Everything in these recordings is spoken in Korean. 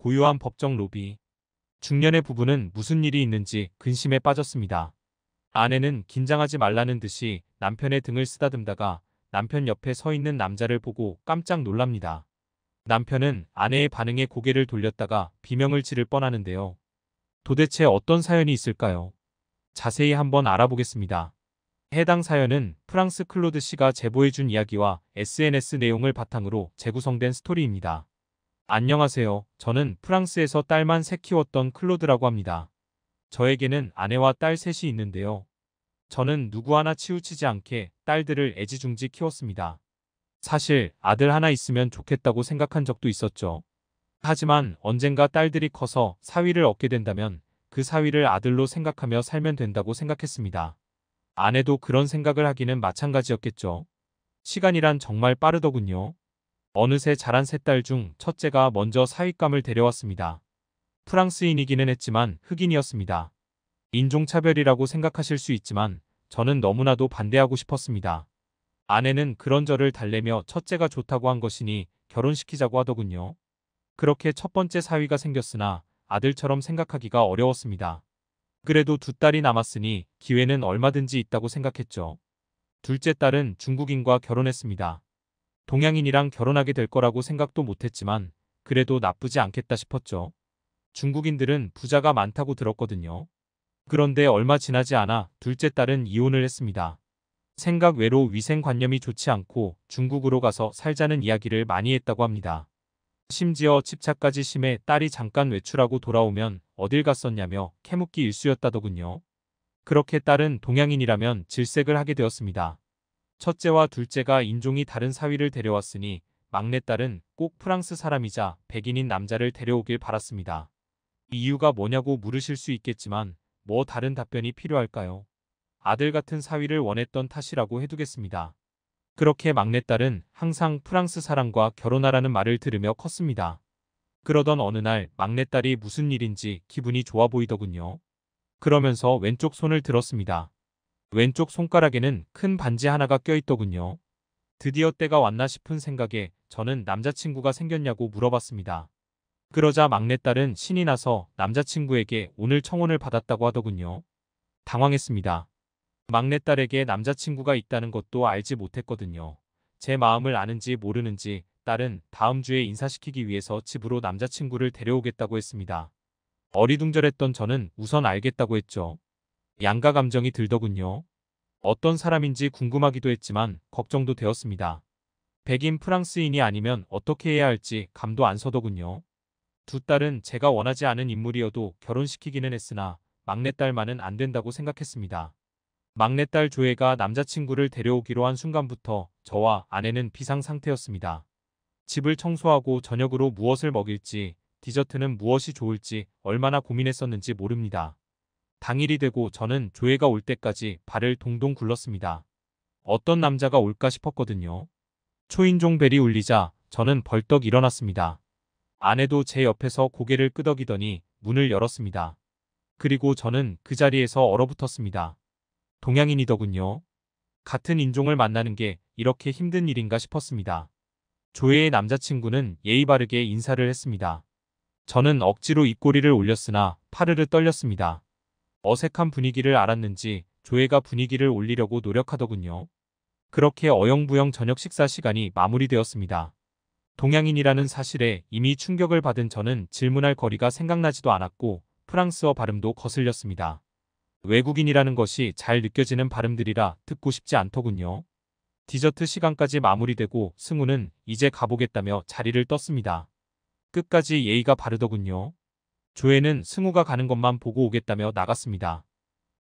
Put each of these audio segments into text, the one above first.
고요한 법정 로비. 중년의 부부는 무슨 일이 있는지 근심에 빠졌습니다. 아내는 긴장하지 말라는 듯이 남편의 등을 쓰다듬다가 남편 옆에 서 있는 남자를 보고 깜짝 놀랍니다. 남편은 아내의 반응에 고개를 돌렸다가 비명을 지를 뻔하는데요. 도대체 어떤 사연이 있을까요? 자세히 한번 알아보겠습니다. 해당 사연은 프랑스 클로드 씨가 제보해준 이야기와 SNS 내용을 바탕으로 재구성된 스토리입니다. 안녕하세요. 저는 프랑스에서 딸만 새 키웠던 클로드라고 합니다. 저에게는 아내와 딸 셋이 있는데요. 저는 누구 하나 치우치지 않게 딸들을 애지중지 키웠습니다. 사실 아들 하나 있으면 좋겠다고 생각한 적도 있었죠. 하지만 언젠가 딸들이 커서 사위를 얻게 된다면 그 사위를 아들로 생각하며 살면 된다고 생각했습니다. 아내도 그런 생각을 하기는 마찬가지였겠죠. 시간이란 정말 빠르더군요. 어느새 자란 세 딸 중 첫째가 먼저 사윗감을 데려왔습니다. 프랑스인이기는 했지만 흑인이었습니다. 인종차별이라고 생각하실 수 있지만 저는 너무나도 반대하고 싶었습니다. 아내는 그런 저를 달래며 첫째가 좋다고 한 것이니 결혼시키자고 하더군요. 그렇게 첫 번째 사위가 생겼으나 아들처럼 생각하기가 어려웠습니다. 그래도 두 딸이 남았으니 기회는 얼마든지 있다고 생각했죠. 둘째 딸은 중국인과 결혼했습니다. 동양인이랑 결혼하게 될 거라고 생각도 못했지만 그래도 나쁘지 않겠다 싶었죠. 중국인들은 부자가 많다고 들었거든요. 그런데 얼마 지나지 않아 둘째 딸은 이혼을 했습니다. 생각 외로 위생관념이 좋지 않고 중국으로 가서 살자는 이야기를 많이 했다고 합니다. 심지어 집착까지 심해 딸이 잠깐 외출하고 돌아오면 어딜 갔었냐며 캐묻기 일쑤였다더군요. 그렇게 딸은 동양인이라면 질색을 하게 되었습니다. 첫째와 둘째가 인종이 다른 사위를 데려왔으니 막내딸은 꼭 프랑스 사람이자 백인인 남자를 데려오길 바랐습니다. 이유가 뭐냐고 물으실 수 있겠지만 뭐 다른 답변이 필요할까요? 아들 같은 사위를 원했던 탓이라고 해두겠습니다. 그렇게 막내딸은 항상 프랑스 사람과 결혼하라는 말을 들으며 컸습니다. 그러던 어느 날 막내딸이 무슨 일인지 기분이 좋아 보이더군요. 그러면서 왼쪽 손을 들었습니다. 왼쪽 손가락에는 큰 반지 하나가 껴있더군요. 드디어 때가 왔나 싶은 생각에 저는 남자친구가 생겼냐고 물어봤습니다. 그러자 막내딸은 신이 나서 남자친구에게 오늘 청혼을 받았다고 하더군요. 당황했습니다. 막내딸에게 남자친구가 있다는 것도 알지 못했거든요. 제 마음을 아는지 모르는지 딸은 다음 주에 인사시키기 위해서 집으로 남자친구를 데려오겠다고 했습니다. 어리둥절했던 저는 우선 알겠다고 했죠. 양가 감정이 들더군요. 어떤 사람인지 궁금하기도 했지만 걱정도 되었습니다. 백인 프랑스인이 아니면 어떻게 해야 할지 감도 안 서더군요. 두 딸은 제가 원하지 않은 인물이어도 결혼시키기는 했으나 막내딸만은 안 된다고 생각했습니다. 막내딸 조혜가 남자친구를 데려오기로 한 순간부터 저와 아내는 비상상태였습니다. 집을 청소하고 저녁으로 무엇을 먹일지, 디저트는 무엇이 좋을지 얼마나 고민했었는지 모릅니다. 당일이 되고 저는 조회가 올 때까지 발을 동동 굴렀습니다. 어떤 남자가 올까 싶었거든요. 초인종 벨이 울리자 저는 벌떡 일어났습니다. 아내도 제 옆에서 고개를 끄덕이더니 문을 열었습니다. 그리고 저는 그 자리에서 얼어붙었습니다. 동양인이더군요. 같은 인종을 만나는 게 이렇게 힘든 일인가 싶었습니다. 조혜의 남자친구는 예의 바르게 인사를 했습니다. 저는 억지로 입꼬리를 올렸으나 파르르 떨렸습니다. 어색한 분위기를 알았는지 조회가 분위기를 올리려고 노력하더군요. 그렇게 어영부영 저녁 식사 시간이 마무리되었습니다. 동양인이라는 사실에 이미 충격을 받은 저는 질문할 거리가 생각나지도 않았고 프랑스어 발음도 거슬렸습니다. 외국인이라는 것이 잘 느껴지는 발음들이라 듣고 싶지 않더군요. 디저트 시간까지 마무리되고 승우는 이제 가보겠다며 자리를 떴습니다. 끝까지 예의가 바르더군요. 조혜는 승우가 가는 것만 보고 오겠다며 나갔습니다.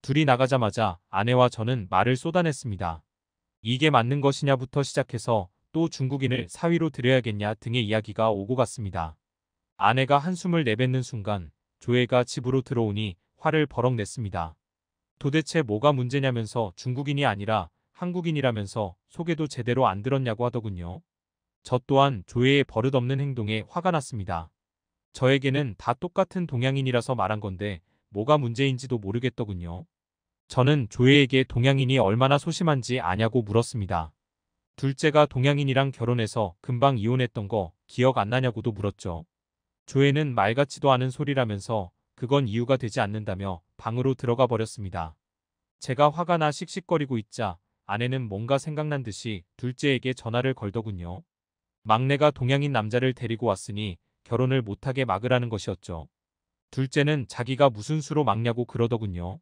둘이 나가자마자 아내와 저는 말을 쏟아냈습니다. 이게 맞는 것이냐부터 시작해서 또 중국인을 네. 사위로 들여야겠냐 등의 이야기가 오고 갔습니다. 아내가 한숨을 내뱉는 순간 조혜가 집으로 들어오니 화를 버럭 냈습니다. 도대체 뭐가 문제냐면서 중국인이 아니라 한국인이라면서 소개도 제대로 안 들었냐고 하더군요. 저 또한 조혜의 버릇없는 행동에 화가 났습니다. 저에게는 다 똑같은 동양인이라서 말한 건데 뭐가 문제인지도 모르겠더군요. 저는 조혜에게 동양인이 얼마나 소심한지 아냐고 물었습니다. 둘째가 동양인이랑 결혼해서 금방 이혼했던 거 기억 안 나냐고도 물었죠. 조혜는말 같지도 않은 소리라면서 그건 이유가 되지 않는다며 방으로 들어가 버렸습니다. 제가 화가 나 씩씩거리고 있자 아내는 뭔가 생각난 듯이 둘째에게 전화를 걸더군요. 막내가 동양인 남자를 데리고 왔으니 결혼을 못하게 막으라는 것이었죠. 둘째는 자기가 무슨 수로 막냐고 그러더군요.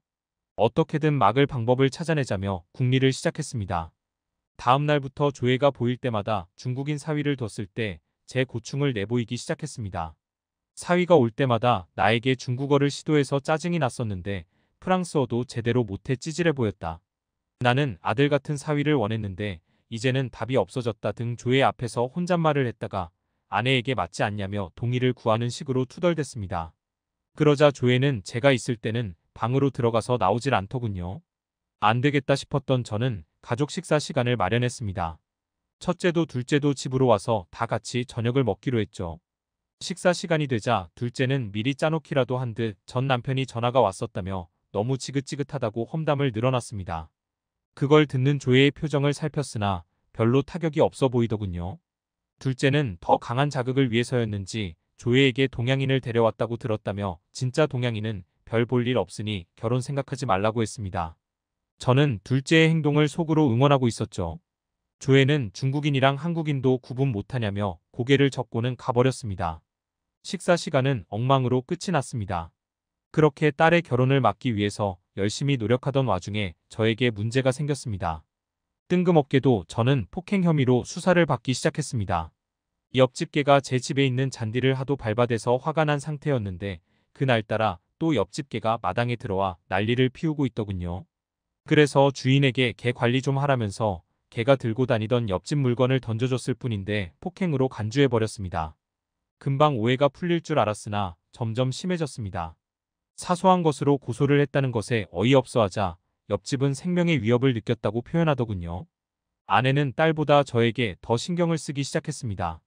어떻게든 막을 방법을 찾아내자며 국리를 시작했습니다. 다음 날부터 조회가 보일 때마다 중국인 사위를 뒀을 때 제 고충을 내보이기 시작했습니다. 사위가 올 때마다 나에게 중국어를 시도해서 짜증이 났었는데 프랑스어도 제대로 못해 찌질해 보였다. 나는 아들 같은 사위를 원했는데 이제는 답이 없어졌다 등 조회 앞에서 혼잣말을 했다가 아내에게 맞지 않냐며 동의를 구하는 식으로 투덜댔습니다. 그러자 조혜는 제가 있을 때는 방으로 들어가서 나오질 않더군요. 안 되겠다 싶었던 저는 가족 식사 시간을 마련했습니다. 첫째도 둘째도 집으로 와서 다 같이 저녁을 먹기로 했죠. 식사 시간이 되자 둘째는 미리 짜놓기라도 한 듯 전 남편이 전화가 왔었다며 너무 지긋지긋하다고 험담을 늘어놨습니다. 그걸 듣는 조혜의 표정을 살폈으나 별로 타격이 없어 보이더군요. 둘째는 더 강한 자극을 위해서였는지 조혜에게 동양인을 데려왔다고 들었다며 진짜 동양인은 별 볼 일 없으니 결혼 생각하지 말라고 했습니다. 저는 둘째의 행동을 속으로 응원하고 있었죠. 조혜는 중국인이랑 한국인도 구분 못하냐며 고개를 젓고는 가버렸습니다. 식사 시간은 엉망으로 끝이 났습니다. 그렇게 딸의 결혼을 막기 위해서 열심히 노력하던 와중에 저에게 문제가 생겼습니다. 뜬금없게도 저는 폭행 혐의로 수사를 받기 시작했습니다. 옆집 개가 제 집에 있는 잔디를 하도 밟아대서 화가 난 상태였는데 그날따라 또 옆집 개가 마당에 들어와 난리를 피우고 있더군요. 그래서 주인에게 개 관리 좀 하라면서 개가 들고 다니던 옆집 물건을 던져줬을 뿐인데 폭행으로 간주해버렸습니다. 금방 오해가 풀릴 줄 알았으나 점점 심해졌습니다. 사소한 것으로 고소를 했다는 것에 어이없어하자 옆집은 생명의 위협을 느꼈다고 표현하더군요. 아내는 딸보다 저에게 더 신경을 쓰기 시작했습니다.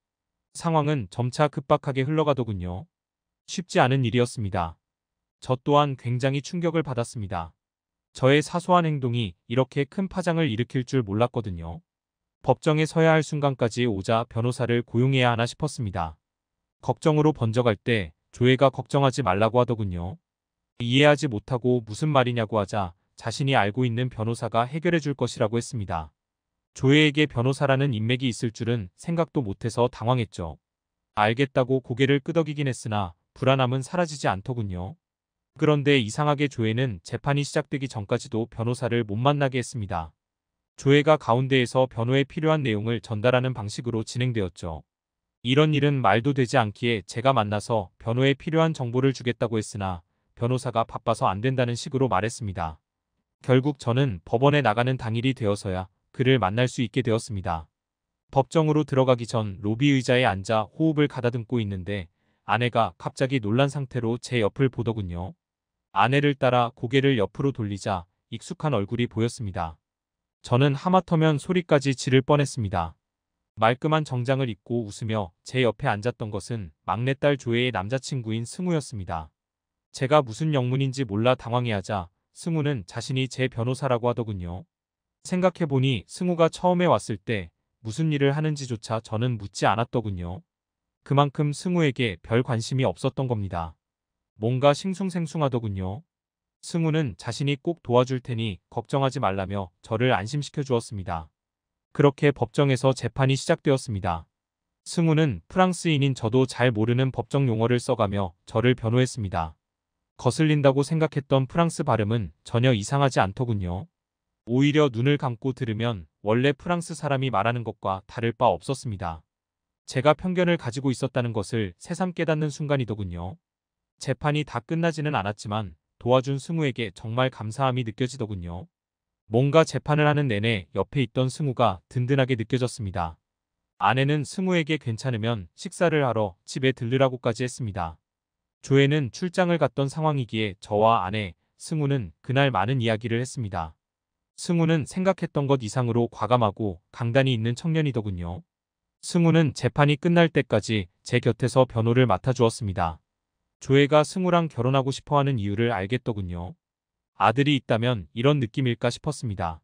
상황은 점차 급박하게 흘러가더군요. 쉽지 않은 일이었습니다. 저 또한 굉장히 충격을 받았습니다. 저의 사소한 행동이 이렇게 큰 파장을 일으킬 줄 몰랐거든요. 법정에 서야 할 순간까지 오자 변호사를 고용해야 하나 싶었습니다. 걱정으로 번져갈 때조혜가 걱정하지 말라고 하더군요. 이해하지 못하고 무슨 말이냐고 하자 자신이 알고 있는 변호사가 해결해 줄 것이라고 했습니다. 조혜에게 변호사라는 인맥이 있을 줄은 생각도 못해서 당황했죠. 알겠다고 고개를 끄덕이긴 했으나 불안함은 사라지지 않더군요. 그런데 이상하게 조혜는 재판이 시작되기 전까지도 변호사를 못 만나게 했습니다. 조혜가 가운데에서 변호에 필요한 내용을 전달하는 방식으로 진행되었죠. 이런 일은 말도 되지 않기에 제가 만나서 변호에 필요한 정보를 주겠다고 했으나 변호사가 바빠서 안 된다는 식으로 말했습니다. 결국 저는 법원에 나가는 당일이 되어서야 그를 만날 수 있게 되었습니다. 법정으로 들어가기 전 로비 의자에 앉아 호흡을 가다듬고 있는데 아내가 갑자기 놀란 상태로 제 옆을 보더군요. 아내를 따라 고개를 옆으로 돌리자 익숙한 얼굴이 보였습니다. 저는 하마터면 소리까지 지를 뻔했습니다. 말끔한 정장을 입고 웃으며 제 옆에 앉았던 것은 막내딸 조혜의 남자친구인 승우였습니다. 제가 무슨 영문인지 몰라 당황해하자 승우는 자신이 제 변호사라고 하더군요. 생각해보니 승우가 처음에 왔을 때 무슨 일을 하는지조차 저는 묻지 않았더군요. 그만큼 승우에게 별 관심이 없었던 겁니다. 뭔가 싱숭생숭하더군요. 승우는 자신이 꼭 도와줄 테니 걱정하지 말라며 저를 안심시켜 주었습니다. 그렇게 법정에서 재판이 시작되었습니다. 승우는 프랑스인인 저도 잘 모르는 법정 용어를 써가며 저를 변호했습니다. 거슬린다고 생각했던 프랑스 발음은 전혀 이상하지 않더군요. 오히려 눈을 감고 들으면 원래 프랑스 사람이 말하는 것과 다를 바 없었습니다. 제가 편견을 가지고 있었다는 것을 새삼 깨닫는 순간이더군요. 재판이 다 끝나지는 않았지만 도와준 승우에게 정말 감사함이 느껴지더군요. 뭔가 재판을 하는 내내 옆에 있던 승우가 든든하게 느껴졌습니다. 아내는 승우에게 괜찮으면 식사를 하러 집에 들르라고까지 했습니다. 조혜는 출장을 갔던 상황이기에 저와 아내, 승우는 그날 많은 이야기를 했습니다. 승우는 생각했던 것 이상으로 과감하고 강단이 있는 청년이더군요. 승우는 재판이 끝날 때까지 제 곁에서 변호를 맡아주었습니다. 조혜가 승우랑 결혼하고 싶어하는 이유를 알겠더군요. 아들이 있다면 이런 느낌일까 싶었습니다.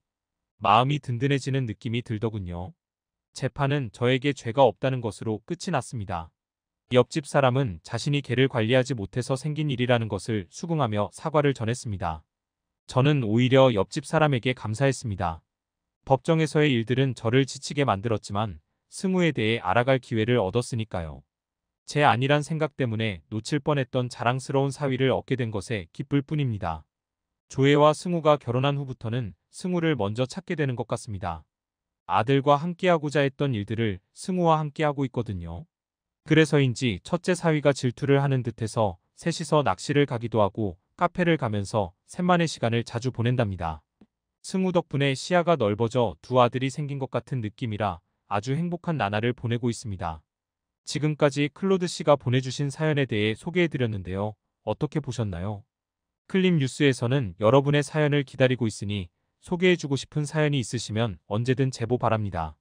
마음이 든든해지는 느낌이 들더군요. 재판은 저에게 죄가 없다는 것으로 끝이 났습니다. 옆집 사람은 자신이 개를 관리하지 못해서 생긴 일이라는 것을 수긍하며 사과를 전했습니다. 저는 오히려 옆집 사람에게 감사했습니다. 법정에서의 일들은 저를 지치게 만들었지만 승우에 대해 알아갈 기회를 얻었으니까요. 제 아니란 생각 때문에 놓칠 뻔했던 자랑스러운 사위를 얻게 된 것에 기쁠 뿐입니다. 조혜와 승우가 결혼한 후부터는 승우를 먼저 찾게 되는 것 같습니다. 아들과 함께하고자 했던 일들을 승우와 함께하고 있거든요. 그래서인지 첫째 사위가 질투를 하는 듯해서 셋이서 낚시를 가기도 하고 카페를 가면서 셋만의 시간을 자주 보낸답니다. 승우 덕분에 시야가 넓어져 두 아들이 생긴 것 같은 느낌이라 아주 행복한 나날을 보내고 있습니다. 지금까지 클로드 씨가 보내주신 사연에 대해 소개해드렸는데요. 어떻게 보셨나요? 클립 뉴스에서는 여러분의 사연을 기다리고 있으니 소개해주고 싶은 사연이 있으시면 언제든 제보 바랍니다.